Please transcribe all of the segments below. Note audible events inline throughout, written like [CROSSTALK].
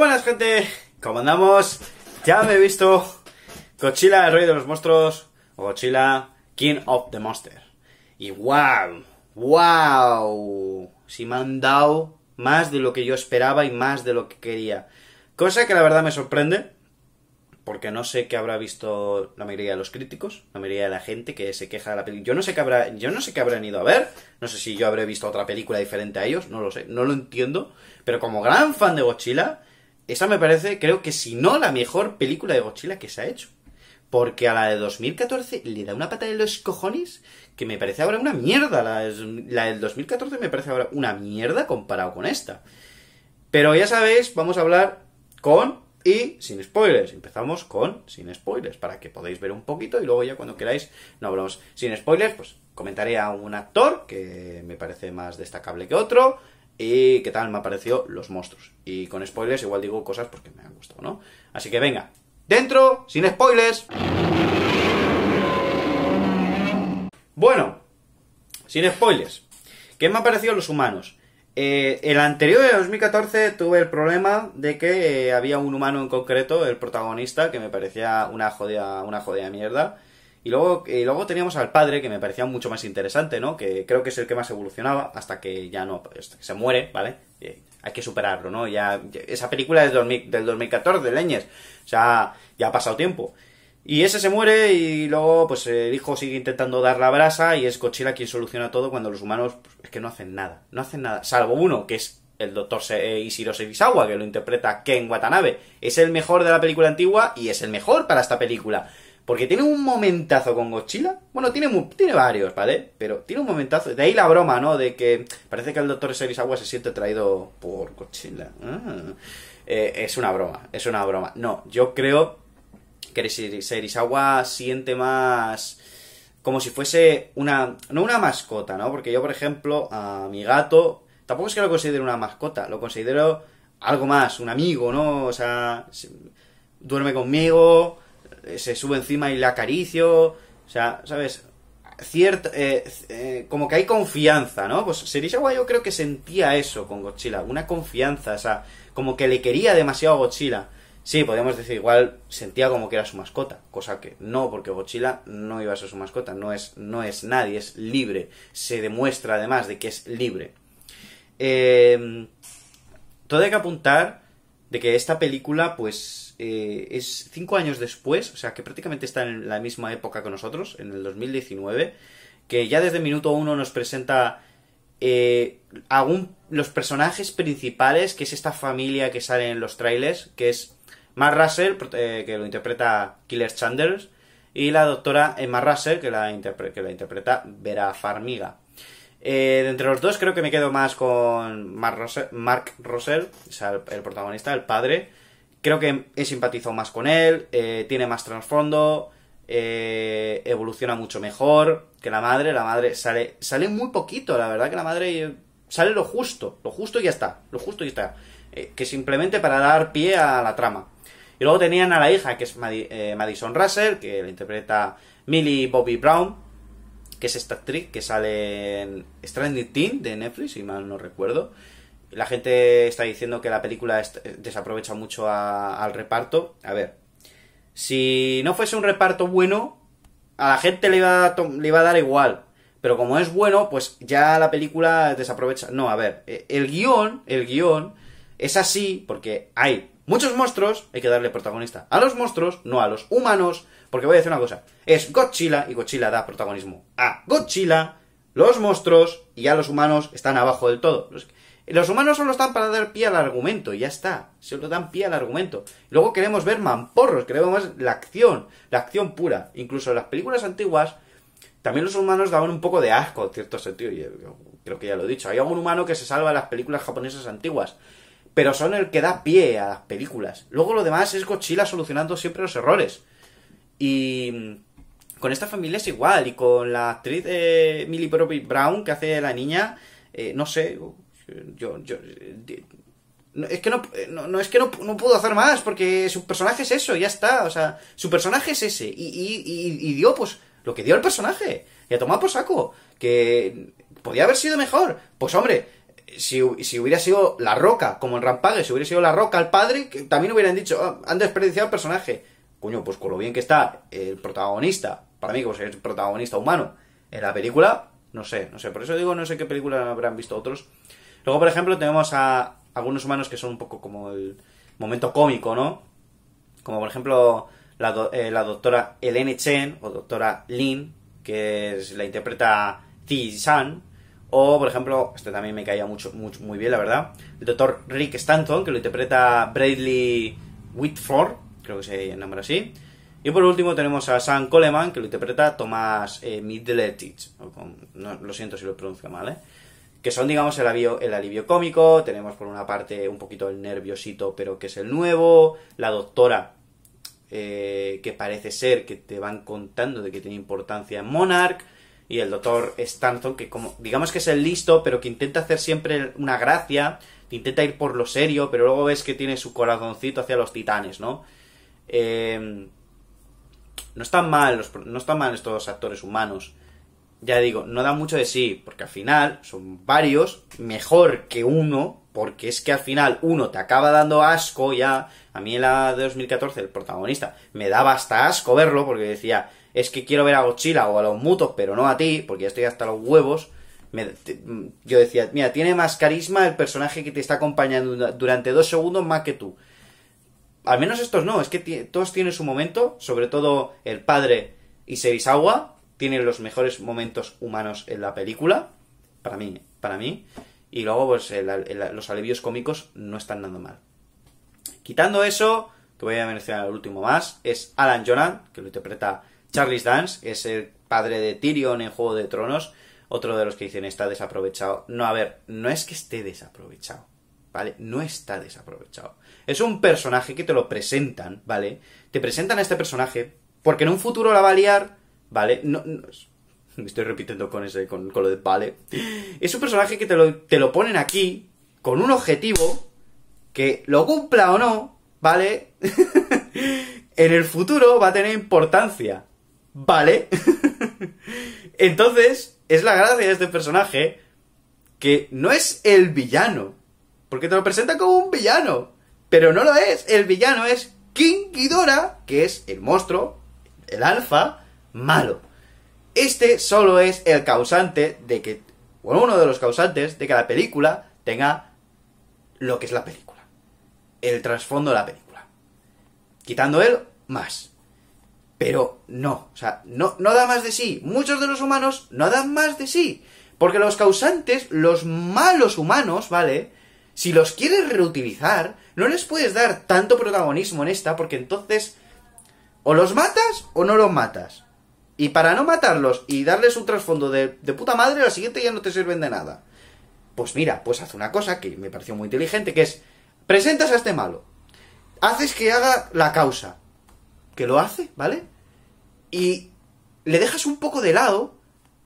buenas gente, ¿cómo andamos? Ya me he visto Godzilla, el rey de los monstruos, o Godzilla, King of the Monster. Y wow, wow, si me han dado más de lo que yo esperaba y más de lo que quería. Cosa que la verdad me sorprende, porque no sé qué habrá visto la mayoría de los críticos, la mayoría de la gente que se queja de la película. Yo no sé qué habrá, yo no sé qué habrán ido a ver, no sé si yo habré visto otra película diferente a ellos, no lo sé, no lo entiendo, pero como gran fan de Godzilla, esa me parece, creo que si no, la mejor película de Godzilla que se ha hecho. Porque a la de 2014 le da una pata de los cojones que me parece ahora una mierda. La, la del 2014 me parece ahora una mierda comparado con esta. Pero ya sabéis, vamos a hablar con y sin spoilers. Empezamos con sin spoilers, para que podáis ver un poquito y luego ya cuando queráis no hablamos sin spoilers, pues comentaré a un actor que me parece más destacable que otro, y qué tal me parecido Los Monstruos. Y con spoilers igual digo cosas porque me han gustado, ¿no? Así que venga, dentro, sin spoilers. Bueno, sin spoilers. ¿Qué me ha parecido Los Humanos? Eh, el anterior, de 2014, tuve el problema de que eh, había un humano en concreto, el protagonista, que me parecía una jodida, una jodida mierda. Y luego, y eh, luego teníamos al padre, que me parecía mucho más interesante, ¿no? Que creo que es el que más evolucionaba, hasta que ya no, pues, se muere, ¿vale? Eh, hay que superarlo, ¿no? Ya, esa película es del, 2014, de Leñez. O sea, ya ha pasado tiempo. Y ese se muere y luego pues eh, el hijo sigue intentando dar la brasa y es Cochila quien soluciona todo cuando los humanos pues, es que no hacen nada, no hacen nada, salvo uno que es el doctor Isiro Sebisawa que lo interpreta Ken Watanabe, es el mejor de la película antigua y es el mejor para esta película. Porque tiene un momentazo con Godzilla. Bueno, tiene, tiene varios, ¿vale? Pero tiene un momentazo. De ahí la broma, ¿no? De que parece que el doctor Serizawa se siente traído por Godzilla. Ah. Eh, es una broma, es una broma. No, yo creo que Serizawa siente más como si fuese una, no una mascota, ¿no? Porque yo, por ejemplo, a mi gato, tampoco es que lo considero una mascota, lo considero algo más, un amigo, ¿no? O sea, duerme conmigo, eh, se sube encima y la acaricio, o sea, ¿sabes? Cierto, eh, eh, como que hay confianza, ¿no? Pues Serizawa yo creo que sentía eso con Godzilla, una confianza, o sea, como que le quería demasiado a Godzilla. Sí, podemos decir, igual sentía como que era su mascota, cosa que no, porque Godzilla no iba a ser su mascota, no es, no es nadie, es libre, se demuestra además de que es libre. Eh, todo hay que apuntar de que esta película, pues, eh, es cinco años después, o sea que prácticamente está en la misma época que nosotros, en el 2019, que ya desde minuto uno nos presenta eh, los personajes principales, que es esta familia que sale en los trailers, que es Mark Russell, eh, que lo interpreta Killer Chandler, y la doctora Emma eh, Russell, que la, que la interpreta Vera Farmiga. de entre los dos creo que me quedo más con Mark Russell, el protagonista, el padre, creo que he simpatizado más con él, eh, tiene más trasfondo, eh, evoluciona mucho mejor que la madre. La madre sale, sale muy poquito, la verdad que la madre eh, sale lo justo, lo justo y ya está, lo justo y ya está. que simplemente para dar pie a la trama. Y luego tenían a la hija, que es Madison Russell, que la interpreta Millie Bobby Brown, que es esta actriz que sale en Stranded Teen de Netflix, si mal no recuerdo. La gente está diciendo que la película eh, desaprovecha mucho al reparto. A ver, si no fuese un reparto bueno, a la gente le iba a, le iba a dar igual. Pero como es bueno, pues ya la película desaprovecha. No, a ver, eh, el guión, el guión es así porque hay muchos monstruos, hay que darle protagonista a los monstruos, no a los humanos, porque voy a decir una cosa, es Godzilla y Godzilla da protagonismo a Godzilla, los monstruos y a los humanos están abajo del todo. Los humanos solo están para dar pie al argumento, y ya está. Solo dan pie al argumento. Luego queremos ver mamporros, queremos ver la acción, la acción pura. Incluso en las películas antiguas, también los humanos daban un poco de asco, en cierto sentido. Y creo que ya lo he dicho. Hay algún humano que se salva de las películas japonesas antiguas. Pero son el que da pie a las películas. Luego lo demás es Godzilla solucionando siempre los errores. Y con esta familia es igual. Y con la actriz eh, Millie Bobby Brown, que hace la niña, eh, no sé, yo, yo, es que eh, no, no, es que no, no, puedo hacer más, porque su personaje es eso, ya está. O sea, su personaje es ese. Y, y, dio, pues, lo que dio el personaje. Y a tomar por saco. Que podía haber sido mejor. Pues, hombre, si, si, hubiera sido La Roca, como en Rampage, si hubiera sido La Roca al padre, que también hubieran dicho, ah, han desperdiciado el personaje. Coño, pues con lo bien que está el protagonista, para mí, pues, es el protagonista humano en la película, no sé, no sé. Por eso digo, no sé qué película habrán visto otros. Luego, por ejemplo, tenemos a algunos humanos que son un poco como el momento cómico, ¿no? Como por ejemplo la, eh, doctora Elene Chen o doctora Lin, que es, la interpreta Ti San. O, por ejemplo, este también me caía mucho, muy bien, la verdad. El doctor Rick Stanton, que lo interpreta Bradley Whitford, creo que se nombre así. Y por último tenemos a Sam Coleman, que lo interpreta Tomás eh, No, lo siento si lo pronuncio mal, ¿eh? que son, digamos, el, alivio, el alivio cómico. Tenemos por una parte un poquito el nerviosito, pero que es el nuevo. La doctora, eh, que parece ser que te van contando de que tiene importancia en Monarch. Y el doctor Stanton, que como, digamos que es el listo, pero que intenta hacer siempre una gracia, intenta ir por lo serio, pero luego ves que tiene su corazoncito hacia los titanes, ¿no? Eh, no están mal, no están mal estos actores humanos ya digo, no da mucho de sí, porque al final son varios, mejor que uno, porque es que al final uno te acaba dando asco ya. A mí en la de 2014, el protagonista, me daba hasta asco verlo, porque decía, es que quiero ver a Godzilla o a los mutos, pero no a ti, porque ya estoy hasta los huevos. yo decía, mira, tiene más carisma el personaje que te está acompañando durante dos segundos más que tú. Al menos estos no, es que todos tienen su momento, sobre todo el padre y Serizawa, tiene los mejores momentos humanos en la película, para mí, para mí, y luego pues los alivios cómicos no están dando mal. Quitando eso, te voy a mencionar el último más, es Alan Jonan, que lo interpreta Charles Dance, que es el padre de Tyrion en Juego de Tronos, otro de los que dicen está desaprovechado. No, a ver, no es que esté desaprovechado, ¿vale? No está desaprovechado. Es un personaje que te lo presentan, ¿vale? Te presentan a este personaje porque en un futuro la va a liar ¿vale? No, me estoy repitiendo con ese, con, con, lo de vale. Es un personaje que te lo, ponen aquí con un objetivo que lo cumpla o no, ¿vale? [LAUGHS] en el futuro va a tener importancia, ¿vale? [LAUGHS] Entonces, es la gracia de este personaje que no es el villano, porque te lo presenta como un villano, pero no lo es, el villano es King Ghidorah, que es el monstruo, el alfa, malo. Este solo es el causante de que, bueno, uno de los causantes de que la película tenga lo que es la película. El trasfondo de la película. Quitando él, más. Pero no, o sea, no, no da más de sí. Muchos de los humanos no dan más de sí. Porque los causantes, los malos humanos, ¿vale? Si los quieres reutilizar, no les puedes dar tanto protagonismo en esta, porque entonces o los matas o no los matas. Y para no matarlos y darles un trasfondo de, puta madre, la siguiente ya no te sirven de nada. Pues mira, pues hace una cosa que me pareció muy inteligente, que es, presentas a este malo, haces que haga la causa, que lo hace, ¿vale? Y le dejas un poco de lado,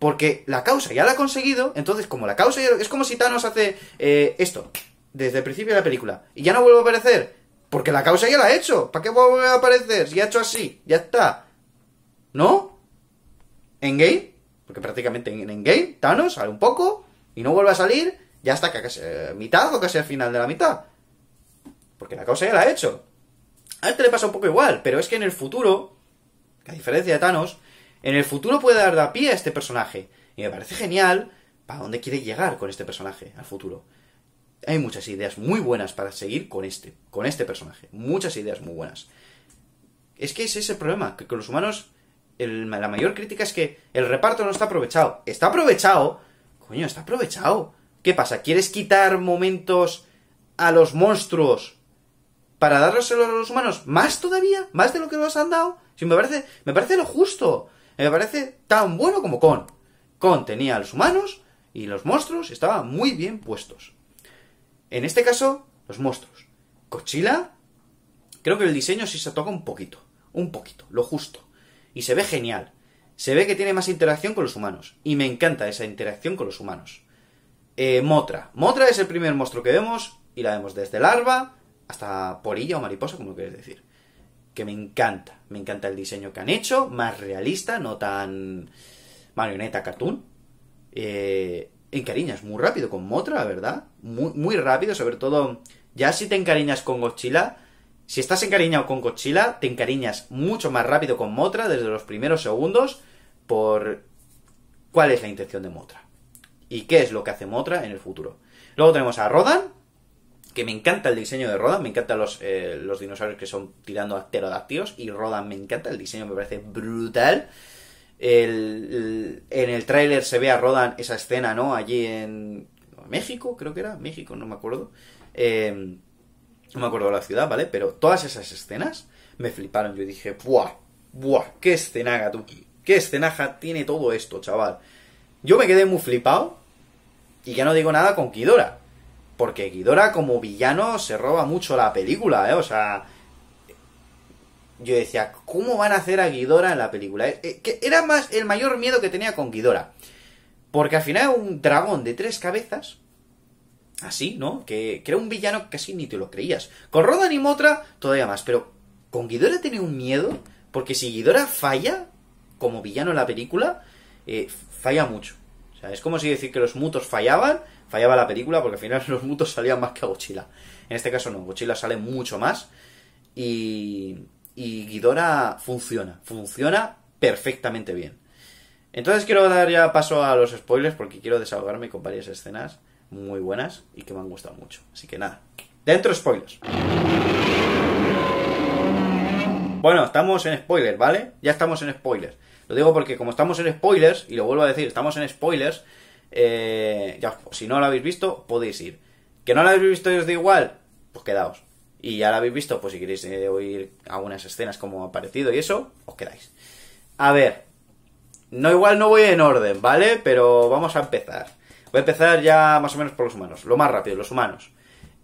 porque la causa ya la ha conseguido, entonces como la causa ya... Es como si Thanos hace eh, esto, desde el principio de la película, y ya no vuelve a aparecer, porque la causa ya la ha hecho, ¿para qué vuelve a aparecer? Si ha hecho así, ya está. ¿No? En game, porque prácticamente en game Thanos sale un poco y no vuelve a salir ya hasta que casi mitad o casi al final de la mitad. Porque la cosa ya la ha hecho. A este le pasa un poco igual, pero es que en el futuro, a diferencia de Thanos, en el futuro puede dar la pie a este personaje. Y me parece genial para dónde quiere llegar con este personaje al futuro. Hay muchas ideas muy buenas para seguir con este, con este personaje. Muchas ideas muy buenas. Es que ese es el problema, que con los humanos la mayor crítica es que el reparto no está aprovechado. Está aprovechado. Coño, está aprovechado. ¿Qué pasa? ¿Quieres quitar momentos a los monstruos para dárselos a los humanos? ¿Más todavía? ¿Más de lo que los han dado? Si me parece, me parece lo justo. Me parece tan bueno como Con. Con tenía a los humanos y los monstruos estaban muy bien puestos. En este caso, los monstruos. Cochila, creo que el diseño sí se toca un poquito. Un poquito, lo justo. Y se ve genial. Se ve que tiene más interacción con los humanos. Y me encanta esa interacción con los humanos. Eh, Motra. Motra es el primer monstruo que vemos y la vemos desde larva hasta porilla o mariposa, como quieres decir. Que me encanta. Me encanta el diseño que han hecho, más realista, no tan marioneta cartoon. Eh, encariñas muy rápido con Motra, ¿verdad? Muy, muy rápido, sobre todo. Ya si te encariñas con Godzilla, si estás encariñado con Cochila, te encariñas mucho más rápido con Motra desde los primeros segundos por cuál es la intención de Motra y qué es lo que hace Motra en el futuro. Luego tenemos a Rodan, que me encanta el diseño de Rodan, me encantan los, eh, dinosaurios que son tirando a pterodáctilos y Rodan me encanta, el diseño me parece brutal. en el tráiler se ve a Rodan esa escena, ¿no? Allí en México, creo que era, México, no me acuerdo. Eh, no me acuerdo de la ciudad, ¿vale? Pero todas esas escenas me fliparon. Yo dije, ¡buah! ¡buah! ¡Qué escenaga tú! ¡Qué escenaja tiene todo esto, chaval! Yo me quedé muy flipado y ya no digo nada con Kidora. Porque Kidora como villano se roba mucho la película, ¿eh? O sea... Yo decía, ¿cómo van a hacer a Guidora en la película? Eh, eh, que era más el mayor miedo que tenía con Guidora. Porque al final un dragón de tres cabezas así, ¿no? Que, que, era un villano que casi ni te lo creías. Con Rodan y Motra, todavía más. Pero con Guidora tenía un miedo, porque si Guidora falla, como villano en la película, eh, falla mucho. O sea, es como si decir que los mutos fallaban, fallaba la película, porque al final [LAUGHS] los mutos salían más que a Godzilla. En este caso no, Godzilla sale mucho más. Y, y Guidora funciona, funciona perfectamente bien. Entonces quiero dar ya paso a los spoilers porque quiero desahogarme con varias escenas muy buenas y que me han gustado mucho. Así que nada, dentro spoilers. Bueno, estamos en spoilers, ¿vale? Ya estamos en spoilers. Lo digo porque como estamos en spoilers, y lo vuelvo a decir, estamos en spoilers, eh, ya, si no lo habéis visto, podéis ir. ¿Que no lo habéis visto y os da igual? Pues quedaos. Y ya lo habéis visto, pues si queréis eh, oír algunas escenas como ha parecido y eso, os quedáis. A ver, no igual no voy en orden, ¿vale? Pero vamos a empezar. Voy a empezar ya más o menos por los humanos. Lo más rápido, los humanos.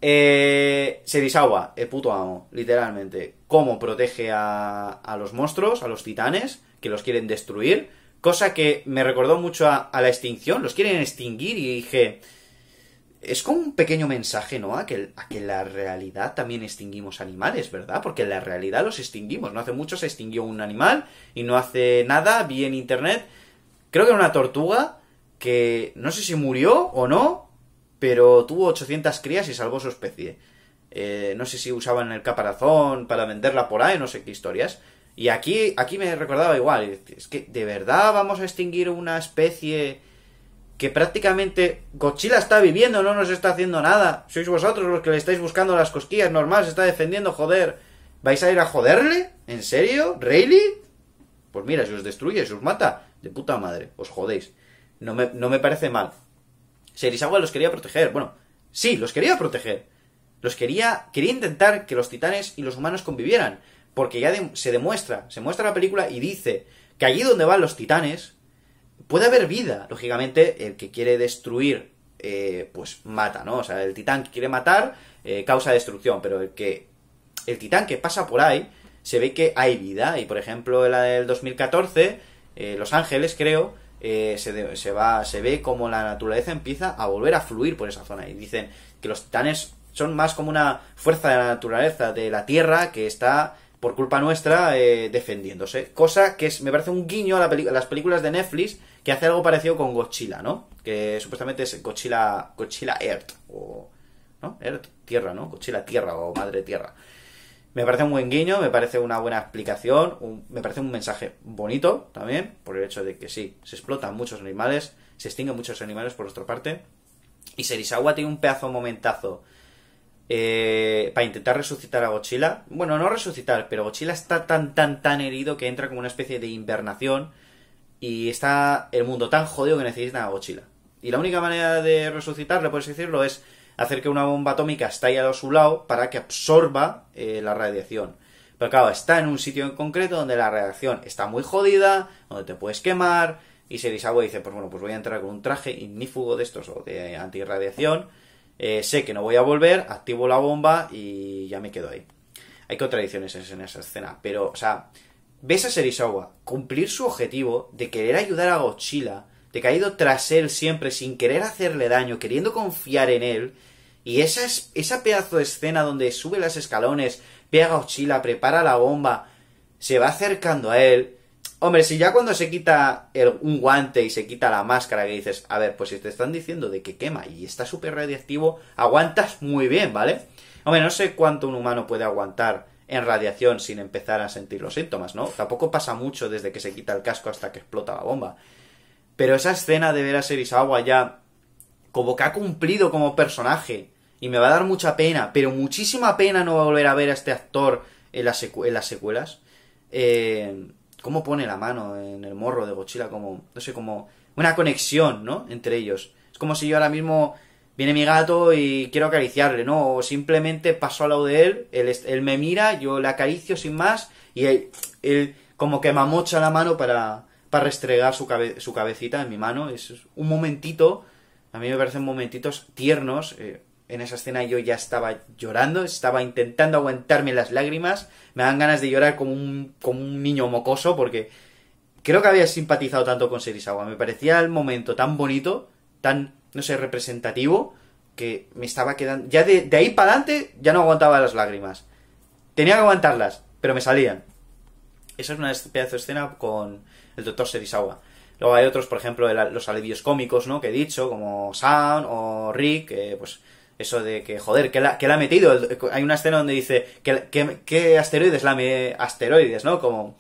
Eh, Serisawa, el puto amo, literalmente. Cómo protege a, los monstruos, a los titanes, que los quieren destruir. Cosa que me recordó mucho a, la extinción. Los quieren extinguir y dije... Es como un pequeño mensaje, ¿no? a que en la realidad también extinguimos animales, ¿verdad? Porque en la realidad los extinguimos. No hace mucho se extinguió un animal y no hace nada, vi en internet. Creo que era una tortuga que no sé si murió o no, pero tuvo 800 crías y salvó su especie. Eh, no sé si usaban el caparazón para venderla por ahí, no sé qué historias. Y aquí, aquí me recordaba igual, es que de verdad vamos a extinguir una especie que prácticamente ¡Gochila está viviendo, no nos está haciendo nada. Sois vosotros los que le estáis buscando las cosquillas, normal, se está defendiendo, joder. ¿Vais a ir a joderle? ¿En serio? ¿Rayleigh? Pues mira, si os destruye, si os mata, de puta madre, os jodéis no me, parece mal. Serizawa los quería proteger. Bueno, sí, los quería proteger. Los quería, quería intentar que los titanes y los humanos convivieran. Porque ya se demuestra, se muestra la película y dice que allí donde van los titanes puede haber vida. Lógicamente, el que quiere destruir, eh, pues mata, ¿no? O sea, el titán que quiere matar eh, causa destrucción, pero el que. El titán que pasa por ahí se ve que hay vida. Y por ejemplo, la del 2014, eh, Los Ángeles, creo, eh, se, se, va, se ve como la naturaleza empieza a volver a fluir por esa zona. Y dicen que los titanes son más como una fuerza de la naturaleza, de la Tierra, que está, por culpa nuestra, eh, defendiéndose. Cosa que me parece un guiño a, las películas de Netflix, que hace algo parecido con Godzilla, ¿no? Que supuestamente es Godzilla, Earth, o... ¿No? Earth, Tierra, ¿no? Godzilla Tierra o Madre Tierra. Me parece un buen guiño, me parece una buena explicación, me parece un mensaje bonito también, por el hecho de que sí, se explotan muchos animales, se extinguen muchos animales por nuestra parte. Y Serisawa tiene un pedazo momentazo eh, para intentar resucitar a Godzilla. Bueno, no resucitar, pero Godzilla está tan, tan, tan herido que entra como una especie de invernación y está el mundo tan jodido que necesita a Godzilla. Y la única manera de resucitarle, por decirlo, es hacer que una bomba atómica estalle a su lado para que absorba eh, la radiación. Pero claro, está en un sitio en concreto donde la radiación está muy jodida, donde te puedes quemar, y Serizawa dice, pues bueno, pues voy a entrar con un traje ignífugo de estos, o de antirradiación, eh, sé que no voy a volver, activo la bomba y ya me quedo ahí. Hay contradicciones en esa escena, pero, o sea, ves a Serizawa cumplir su objetivo de querer ayudar a Godzilla, de caído tras él siempre sin querer hacerle daño, queriendo confiar en él, y esa, es, esa pedazo de escena donde sube las escalones, pega Ochila, prepara la bomba, se va acercando a él. Hombre, si ya cuando se quita el, un guante y se quita la máscara que dices, a ver, pues si te están diciendo de que quema y está súper radiactivo, aguantas muy bien, ¿vale? Hombre, no sé cuánto un humano puede aguantar en radiación sin empezar a sentir los síntomas, ¿no? Tampoco pasa mucho desde que se quita el casco hasta que explota la bomba. Pero esa escena de ver a Serizawa ya como que ha cumplido como personaje. Y me va a dar mucha pena, pero muchísima pena no volver a ver a este actor en, las, en las secuelas. Eh, ¿Cómo pone la mano en el morro de Godzilla? Como, no sé, como una conexión, ¿no? Entre ellos. Es como si yo ahora mismo viene mi gato y quiero acariciarle, ¿no? O simplemente paso al lado de él, él, me mira, yo le acaricio sin más y él, como que mamocha la mano para, para restregar su, su cabecita en mi mano. Es un momentito a mí me parecen momentitos tiernos. Eh, en esa escena yo ya estaba llorando, estaba intentando aguantarme las lágrimas. Me dan ganas de llorar como un, como un niño mocoso porque creo que había simpatizado tanto con Serisawa. Me parecía el momento tan bonito, tan, no sé, representativo, que me estaba quedando... Ya de, ahí para adelante ya no aguantaba las lágrimas. Tenía que aguantarlas, pero me salían. Esa es una pedazo de escena con el doctor Serisawa. Luego hay otros, por ejemplo, los alivios cómicos, ¿no? Que he dicho, como Sam o Rick, eh, pues eso de que, joder, que la, que la ha metido. hay una escena donde dice, que, que, asteroides la asteroides, ¿no? Como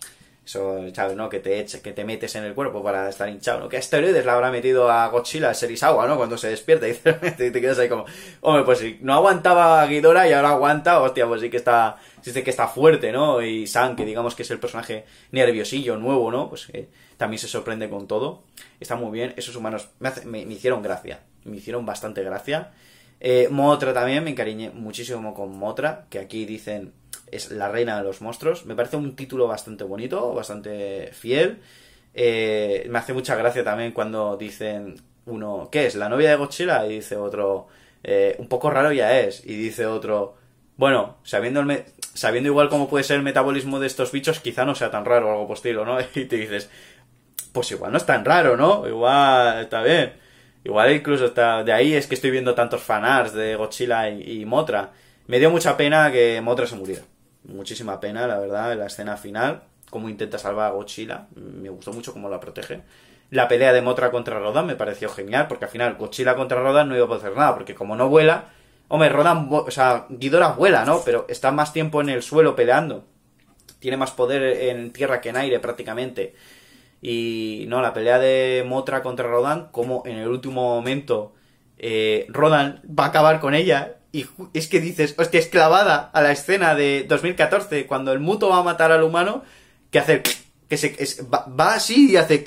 eso, ¿sabes? ¿No? Que te eches, que te metes en el cuerpo para estar hinchado, ¿no? que asteroides la habrá metido a Godzilla, a Serizawa, ¿no? Cuando se despierta y [LAUGHS] te, quedas ahí como, hombre, pues si no aguantaba Ghidorah y ahora aguanta, hostia, pues sí que está, que está fuerte, ¿no? Y San, que digamos que es el personaje nerviosillo, nuevo, ¿no? Pues que eh, también se sorprende con todo. Está muy bien, esos humanos me, hicieron gracia, me hicieron bastante gracia. Eh, Motra también, me encariñé muchísimo con Motra, que aquí dicen es La Reina de los Monstruos. Me parece un título bastante bonito, bastante fiel. Eh, me hace mucha gracia también cuando dicen uno, ¿qué es? ¿La novia de Godzilla? Y dice otro, eh, un poco raro ya es. Y dice otro, bueno, sabiendo, sabiendo igual cómo puede ser el metabolismo de estos bichos, quizá no sea tan raro o algo postilo, ¿no? [LAUGHS] Y te dices, pues igual no es tan raro, ¿no? Igual está bien. Igual incluso está... De ahí es que estoy viendo tantos fanarts de Godzilla y, y Motra. Me dio mucha pena que Motra se muriera muchísima pena, la verdad, la escena final, cómo intenta salvar a Godzilla, me gustó mucho cómo la protege. La pelea de Motra contra Rodan me pareció genial, porque al final Godzilla contra Rodan no iba a poder hacer nada, porque como no vuela, hombre, Rodan, o sea, Ghidorah vuela, ¿no? Pero está más tiempo en el suelo peleando. Tiene más poder en tierra que en aire prácticamente. Y no, la pelea de Motra contra Rodan, como en el último momento eh, Rodan va a acabar con ella y es que dices, hostia, es clavada a la escena de 2014, cuando el muto va a matar al humano, que hace... que se, va, así y hace...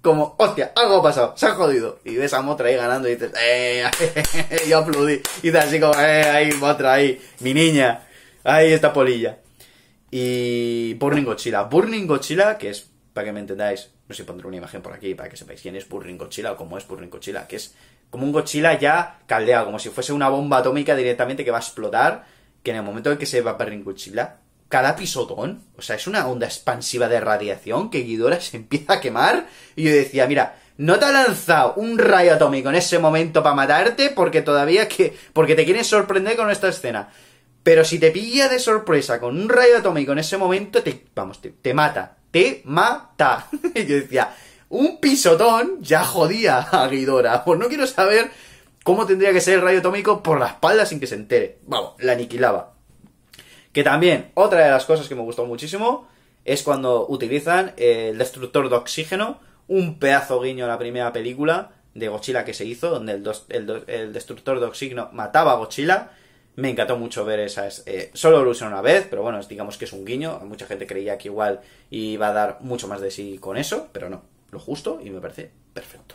Como, hostia, algo ha pasado, se ha jodido. Y ves a Motra ahí ganando y dices, eh, [LAUGHS] yo aplaudí. Y te así como, eh, ahí Motra, ahí, mi niña, ahí está Polilla. Y Burning Godzilla. Burning Godzilla, que es, para que me entendáis, no sé si pondré una imagen por aquí para que sepáis quién es Burning Godzilla o cómo es Burning Godzilla, que es como un Godzilla ya caldeado, como si fuese una bomba atómica directamente que va a explotar, que en el momento en que se va a perder Godzilla, cada pisotón, o sea, es una onda expansiva de radiación que Guidora se [LAUGHS] empieza a quemar, y yo decía, mira, no te ha lanzado un rayo atómico en ese momento para matarte porque todavía que, porque te quieres sorprender con esta escena. Pero si te pilla de sorpresa con un rayo atómico en ese momento, te, vamos, te mata. Te mata. [LAUGHS] y yo decía, un pisotón ya jodía a Guidora. Pues no quiero saber cómo tendría que ser el rayo atómico por la espalda sin que se entere. Vamos, la aniquilaba. Que también, otra de las cosas que me gustó muchísimo es cuando utilizan el destructor de oxígeno, un pedazo guiño a la primera película de Godzilla que se hizo, donde el, destructor de oxígeno mataba a Godzilla. Me encantó mucho ver esas. Eh, solo lo usé una vez, pero bueno, digamos que es un guiño. Mucha gente creía que igual iba a dar mucho más de sí con eso, pero no lo justo y me parece perfecto.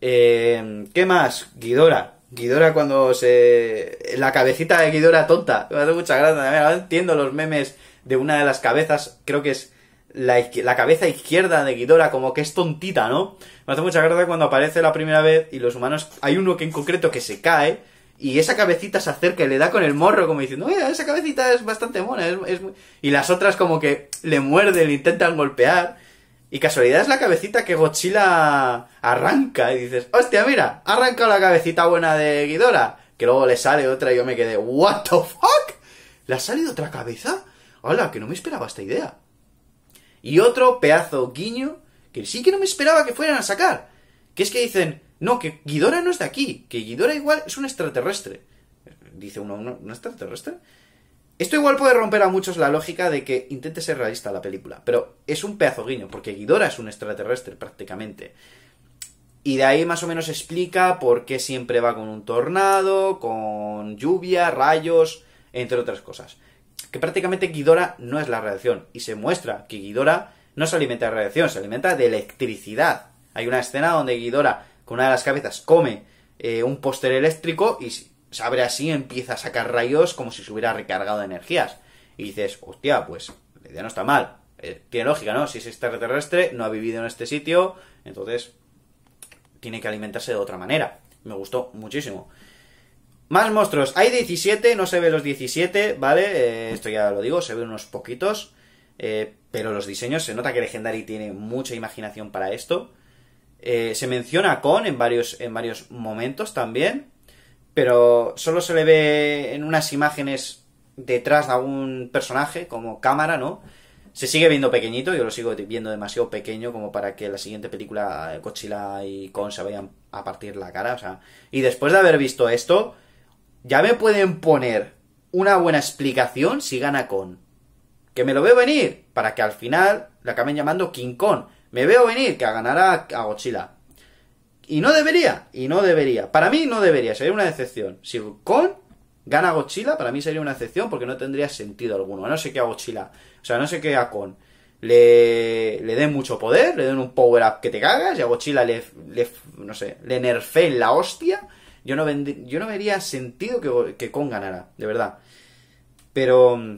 Eh, ¿Qué más? Guidora. Guidora cuando se... La cabecita de Guidora tonta. Me hace mucha gracia. entiendo los memes de una de las cabezas. Creo que es la, cabeza izquierda de Guidora, como que es tontita, ¿no? Me hace mucha gracia cuando aparece la primera vez y los humanos... Hay uno que en concreto que se cae y esa cabecita se acerca y le da con el morro como diciendo, esa cabecita es bastante mona. Y las otras como que le muerden, le intentan golpear. Y casualidad es la cabecita que Godzilla arranca. Y dices, hostia, mira, ha la cabecita buena de Guidora Que luego le sale otra y yo me quedé, ¿What the fuck? ¿Le ha salido otra cabeza? Hola, que no me esperaba esta idea. Y otro pedazo guiño que sí que no me esperaba que fueran a sacar. Que es que dicen, no, que Guidora no es de aquí, que Guidora igual es un extraterrestre. Dice uno, ¿un extraterrestre? Esto igual puede romper a muchos la lógica de que intente ser realista la película, pero es un pedazo guiño, porque Guidora es un extraterrestre prácticamente. Y de ahí más o menos explica por qué siempre va con un tornado, con lluvia, rayos, entre otras cosas. Que prácticamente Guidora no es la radiación, y se muestra que Ghidorah no se alimenta de radiación, se alimenta de electricidad. Hay una escena donde Guidora, con una de las cabezas, come eh, un póster eléctrico y se abre así, empieza a sacar rayos como si se hubiera recargado de energías. Y dices, hostia, pues la idea no está mal. Eh, tiene lógica, ¿no? Si es extraterrestre, no ha vivido en este sitio, entonces tiene que alimentarse de otra manera. Me gustó muchísimo. Más monstruos. Hay 17, no se ve los 17, ¿vale? Eh, esto ya lo digo, se ven unos poquitos. Eh, pero los diseños, se nota que Legendary tiene mucha imaginación para esto. se menciona a Con en varios, en varios momentos también pero solo se le ve en unas imágenes detrás de algún personaje como cámara, ¿no? Se sigue viendo pequeñito, yo lo sigo viendo demasiado pequeño como para que la siguiente película eh, Godzilla y Kong se vayan a partir la cara, o sea, y después de haber visto esto, ya me pueden poner una buena explicación si gana Con Que me lo veo venir, para que al final la acaben llamando King Kong. Me veo venir que ganará a Godzilla. Y no debería, y no debería. Para mí no debería, sería una excepción. Si con gana Godzilla, para mí sería una excepción porque no tendría sentido alguno. no sé qué a Godzilla, o sea, no sé qué a con le, le den mucho poder, le den un power up que te cagas, y a Godzilla le, le no sé, le nerfeen la hostia. Yo no, yo no vería sentido que, que Kong ganara, de verdad. Pero mm,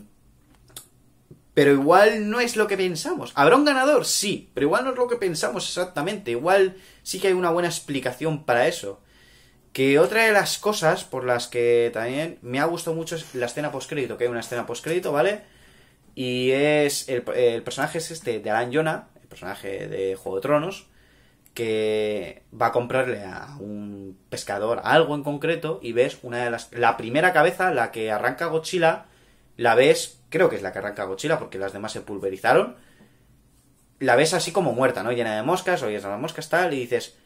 pero igual no es lo que pensamos. ¿Habrá un ganador? Sí, pero igual no es lo que pensamos exactamente. Igual sí que hay una buena explicación para eso. Que otra de las cosas por las que también me ha gustado mucho es la escena postcrédito, que hay una escena postcrédito, ¿vale? Y es. El, personaje es este, de Alan Jonah, el personaje de Juego de Tronos, que va a comprarle a un pescador algo en concreto y ves una de las. La primera cabeza, la que arranca Godzilla, la ves creo que es la que arranca cochila porque las demás se pulverizaron, la ves así como muerta, ¿no? Llena de moscas, oyes a las moscas tal, y dices,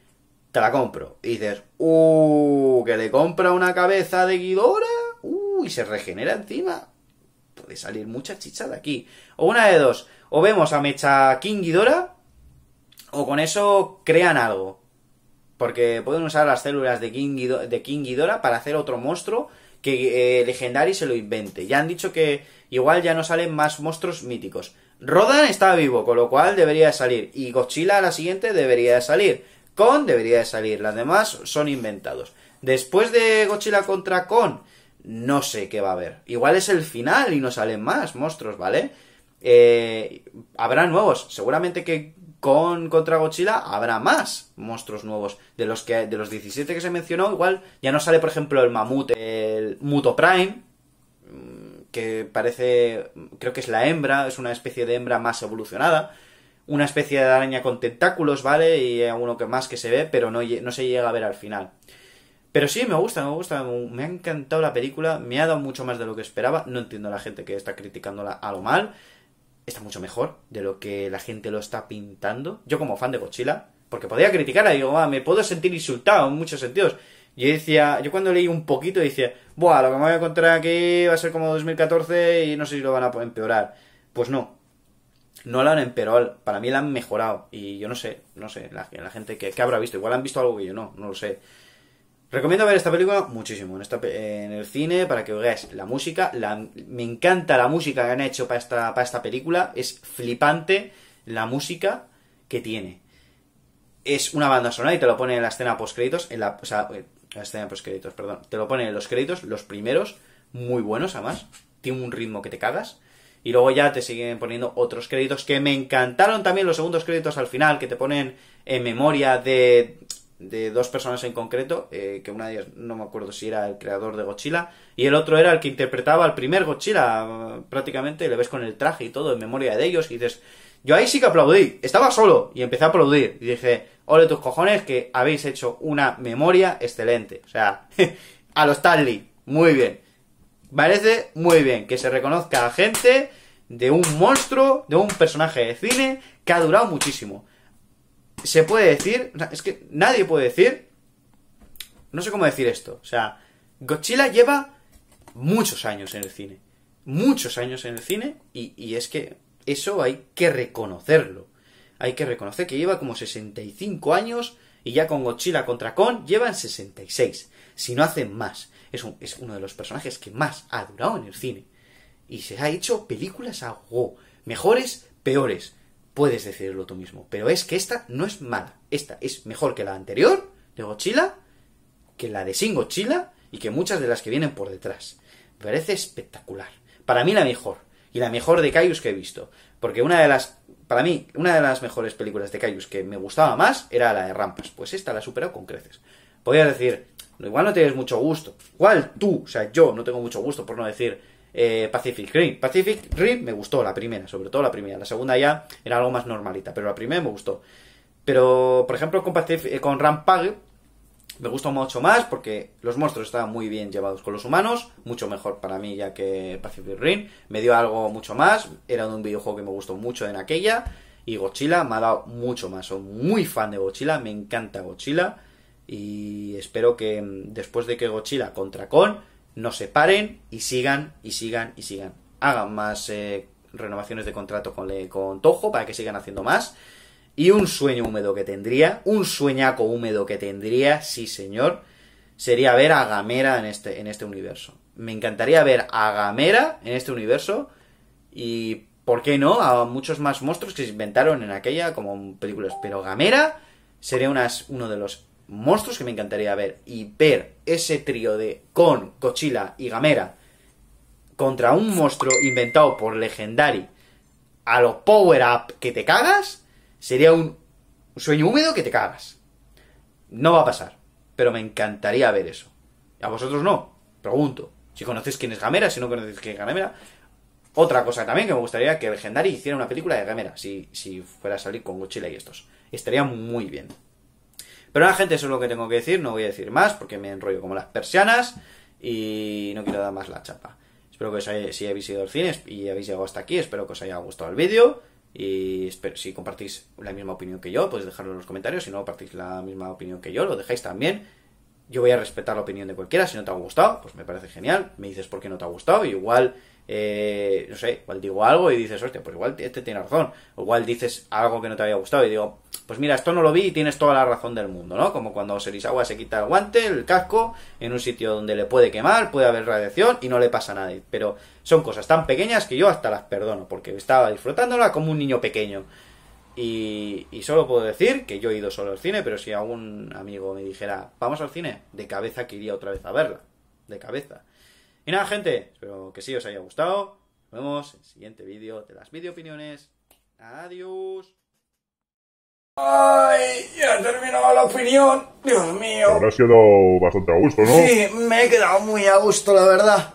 te la compro. Y dices, uh, que le compra una cabeza de Guidora, uh, y se regenera encima. Puede salir mucha chicha de aquí. O una de dos, o vemos a Mecha King Guidora, o con eso crean algo. Porque pueden usar las células de King, de para hacer otro monstruo que eh, legendario Legendary se lo invente. Ya han dicho que igual ya no salen más monstruos míticos. Rodan está vivo, con lo cual debería de salir. Y Godzilla la siguiente debería de salir. Con debería de salir. Las demás son inventados. Después de Godzilla contra Con, no sé qué va a haber. Igual es el final y no salen más monstruos, ¿vale? Eh, habrá nuevos. Seguramente que con contra gochila habrá más monstruos nuevos. De los que de los 17 que se mencionó, igual ya no sale, por ejemplo, el mamut, el Muto Prime, mm, que parece, creo que es la hembra, es una especie de hembra más evolucionada. Una especie de araña con tentáculos, ¿vale? Y uno que más que se ve, pero no, no se llega a ver al final. Pero sí, me gusta, me gusta, me ha encantado la película, me ha dado mucho más de lo que esperaba, no entiendo a la gente que está criticándola a lo mal, está mucho mejor de lo que la gente lo está pintando. Yo como fan de cochila porque podía criticarla, digo, ah, me puedo sentir insultado en muchos sentidos. Yo decía, yo cuando leí un poquito decía, buah, lo que me voy a encontrar aquí va a ser como 2014 y no sé si lo van a empeorar. Pues no. No lo han empeorado, para mí la han mejorado. Y yo no sé, no sé, la, la gente que, que, habrá visto, igual han visto algo que yo no, no lo sé. Recomiendo ver esta película muchísimo en, el cine para que veáis la música. me encanta la música que han hecho para esta, para esta película. Es flipante la música que tiene. Es una banda sonora y te lo pone en la escena post créditos. En la, o sea, eh, la escena post créditos, perdón. Te lo pone en los créditos, los primeros, muy buenos además. Tiene un ritmo que te cagas. Y luego ya te siguen poniendo otros créditos que me encantaron también los segundos créditos al final, que te ponen en memoria de de dos personas en concreto, eh, que una de ellas no me acuerdo si era el creador de Godzilla, y el otro era el que interpretaba al primer Godzilla, prácticamente, le ves con el traje y todo, en memoria de ellos, y dices, yo ahí sí que aplaudí, estaba solo, y empecé a aplaudir, y dije, ole tus cojones que habéis hecho una memoria excelente, o sea, [LAUGHS] a los Stanley, muy bien, parece muy bien que se reconozca a gente de un monstruo, de un personaje de cine, que ha durado muchísimo se puede decir, es que nadie puede decir, no sé cómo decir esto, o sea, Godzilla lleva muchos años en el cine, muchos años en el cine y, es que eso hay que reconocerlo, hay que reconocer que lleva como 65 años y ya con Godzilla contra Kong llevan 66, si no hacen más, es, es uno de los personajes que más ha durado en el cine y se ha hecho películas a go, mejores, peores, puedes decirlo tú mismo. Pero es que esta no es mala. Esta es mejor que la anterior de Godzilla, que la de Sin Godzilla y que muchas de las que vienen por detrás. Me parece espectacular. Para mí la mejor. Y la mejor de Caius que he visto. Porque una de las, para mí, una de las mejores películas de Caius que me gustaba más era la de Rampas. Pues esta la he superado con creces. Podrías decir, igual no tienes mucho gusto. Igual tú, o sea, yo no tengo mucho gusto por no decir eh, Pacific Rim. Pacific Rim me gustó la primera, sobre todo la primera. La segunda ya era algo más normalita, pero la primera me gustó. Pero, por ejemplo, con, Pacific, eh, con Rampage me gustó mucho más porque los monstruos estaban muy bien llevados con los humanos, mucho mejor para mí ya que Pacific Rim, me dio algo mucho más, era un videojuego que me gustó mucho en aquella y Godzilla me ha dado mucho más, soy muy fan de Godzilla, me encanta Godzilla y espero que mm, después de que Godzilla contra con no se paren y sigan y sigan y sigan. Hagan más eh, renovaciones de contrato con, le, con Tojo para que sigan haciendo más. Y un sueño húmedo que tendría, un sueñaco húmedo que tendría, sí señor, sería ver a Gamera en este, en este universo. Me encantaría ver a Gamera en este universo y, ¿por qué no?, a muchos más monstruos que se inventaron en aquella como películas. Pero Gamera sería unas, uno de los monstruos que me encantaría ver. Y ver ese trío de Con, Cochila y Gamera contra un monstruo inventado por Legendary a lo Power Up que te cagas, sería un sueño húmedo que te cagas. No va a pasar, pero me encantaría ver eso. A vosotros no, pregunto. Si conocéis quién es Gamera, si no conocéis quién es Gamera. Otra cosa también que me gustaría que Legendary hiciera una película de Gamera, si, fuera a salir con cochila y estos. Estaría muy bien. Pero la gente, eso es lo que tengo que decir, no voy a decir más porque me enrollo como las persianas y no quiero dar más la chapa. Espero que os haya, si habéis ido al cine y habéis llegado hasta aquí, espero que os haya gustado el vídeo. Y espero, si compartís la misma opinión que yo, podéis dejarlo en los comentarios. Si no compartís la misma opinión que yo, lo dejáis también. Yo voy a respetar la opinión de cualquiera. Si no te ha gustado, pues me parece genial. Me dices por qué no te ha gustado. Y igual eh, no sé, igual digo algo y dices, hostia, pues igual este tiene razón. O igual dices algo que no te había gustado y digo, pues mira, esto no lo vi y tienes toda la razón del mundo, ¿no? Como cuando Serizawa se quita el guante, el casco, en un sitio donde le puede quemar, puede haber radiación y no le pasa nadie Pero son cosas tan pequeñas que yo hasta las perdono, porque estaba disfrutándola como un niño pequeño. Y, y, solo puedo decir que yo he ido solo al cine, pero si algún amigo me dijera, vamos al cine, de cabeza que iría otra vez a verla. De cabeza. Y nada, gente, espero que sí os haya gustado. Nos vemos en el siguiente vídeo de las video opiniones. Adiós. ¡Ay! Ya he terminado la opinión. Dios mío. Ahora has quedado bastante a gusto, ¿no? Sí, me he quedado muy a gusto, la verdad.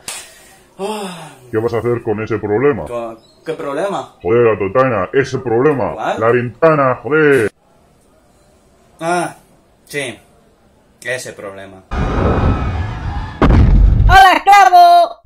¿Qué vas a hacer con ese problema? ¿Qué problema? Joder, la totana, ese problema. La ventana, joder. Ah, sí. Ese problema. ¡Bravo!